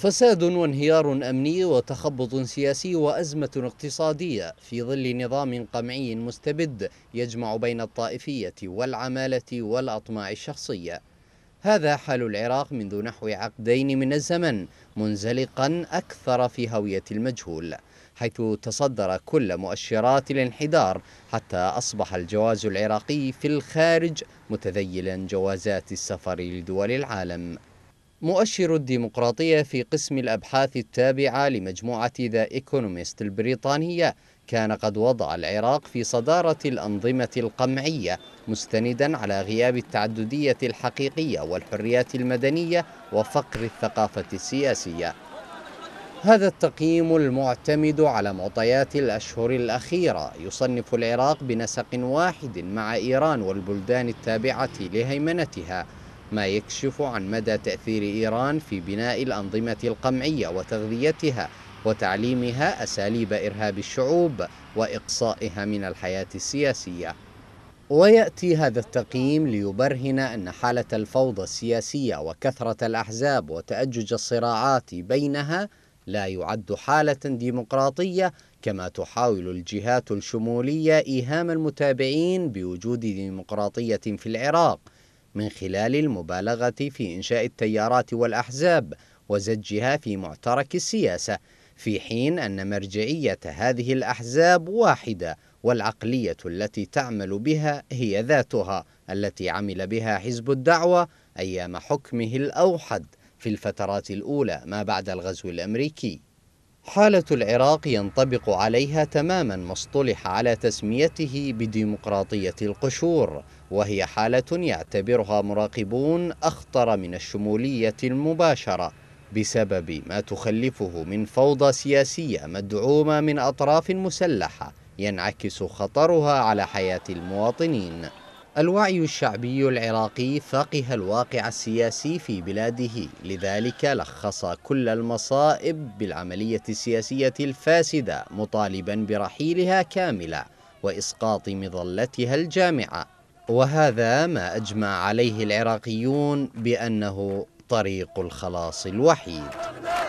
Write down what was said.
فساد وانهيار امني وتخبط سياسي وازمه اقتصاديه في ظل نظام قمعي مستبد يجمع بين الطائفيه والعماله والاطماع الشخصيه هذا حال العراق منذ نحو عقدين من الزمن منزلقا اكثر في هويه المجهول حيث تصدر كل مؤشرات الانحدار حتى اصبح الجواز العراقي في الخارج متذيلا جوازات السفر لدول العالم مؤشر الديمقراطية في قسم الأبحاث التابعة لمجموعة ذا إيكونوميست البريطانية كان قد وضع العراق في صدارة الأنظمة القمعية مستندا على غياب التعددية الحقيقية والحريات المدنية وفقر الثقافة السياسية هذا التقييم المعتمد على معطيات الأشهر الأخيرة يصنف العراق بنسق واحد مع إيران والبلدان التابعة لهيمنتها ما يكشف عن مدى تأثير إيران في بناء الأنظمة القمعية وتغذيتها وتعليمها أساليب إرهاب الشعوب وإقصائها من الحياة السياسية ويأتي هذا التقييم ليبرهن أن حالة الفوضى السياسية وكثرة الأحزاب وتأجج الصراعات بينها لا يعد حالة ديمقراطية كما تحاول الجهات الشمولية إيهام المتابعين بوجود ديمقراطية في العراق من خلال المبالغة في إنشاء التيارات والأحزاب وزجها في معترك السياسة في حين أن مرجعية هذه الأحزاب واحدة والعقلية التي تعمل بها هي ذاتها التي عمل بها حزب الدعوة أيام حكمه الأوحد في الفترات الأولى ما بعد الغزو الأمريكي حالة العراق ينطبق عليها تماما ما اصطلح على تسميته بديمقراطية القشور وهي حالة يعتبرها مراقبون أخطر من الشمولية المباشرة بسبب ما تخلفه من فوضى سياسية مدعومة من أطراف مسلحة ينعكس خطرها على حياة المواطنين الوعي الشعبي العراقي فقه الواقع السياسي في بلاده لذلك لخص كل المصائب بالعملية السياسية الفاسدة مطالبا برحيلها كاملة وإسقاط مظلتها الجامعة وهذا ما أجمع عليه العراقيون بأنه طريق الخلاص الوحيد